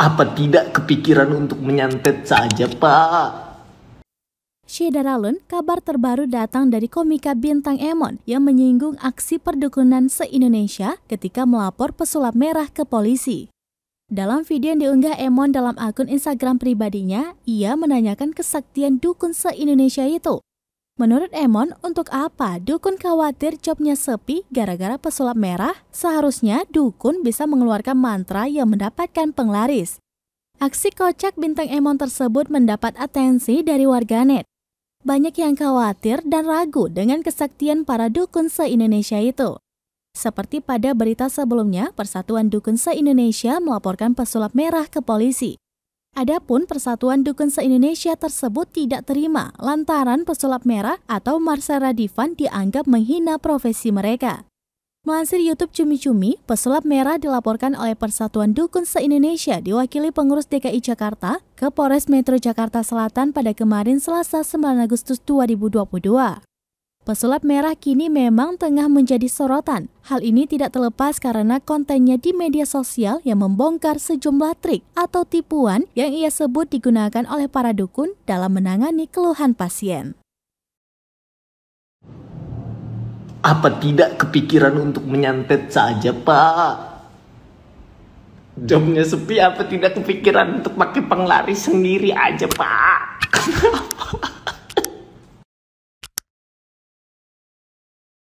Apa tidak kepikiran untuk menyantet saja, Pak? Shedaralan, Ralun, kabar terbaru datang dari komika Bintang Emon yang menyinggung aksi perdukunan se-Indonesia ketika melapor pesulap merah ke polisi. Dalam video yang diunggah Emon dalam akun Instagram pribadinya, ia menanyakan kesaktian dukun se-Indonesia itu Menurut Emon, untuk apa dukun khawatir jobnya sepi gara-gara pesulap merah? Seharusnya dukun bisa mengeluarkan mantra yang mendapatkan penglaris. Aksi kocak bintang Emon tersebut mendapat atensi dari warganet. Banyak yang khawatir dan ragu dengan kesaktian para dukun se-Indonesia itu. Seperti pada berita sebelumnya, Persatuan Dukun se-Indonesia melaporkan pesulap merah ke polisi. Adapun Persatuan Dukun se-Indonesia tersebut tidak terima lantaran pesulap merah atau Marcel Radivan dianggap menghina profesi mereka. Melansir YouTube Cumi-Cumi, pesulap merah dilaporkan oleh Persatuan Dukun se-Indonesia diwakili pengurus DKI Jakarta ke Polres Metro Jakarta Selatan pada kemarin Selasa 9 Agustus 2022. Pesulap merah kini memang tengah menjadi sorotan. Hal ini tidak terlepas karena kontennya di media sosial yang membongkar sejumlah trik atau tipuan yang ia sebut digunakan oleh para dukun dalam menangani keluhan pasien. Apa tidak kepikiran untuk menyantet saja, Pak? Jamnya sepi, apa tidak kepikiran untuk pakai penglaris sendiri aja, Pak?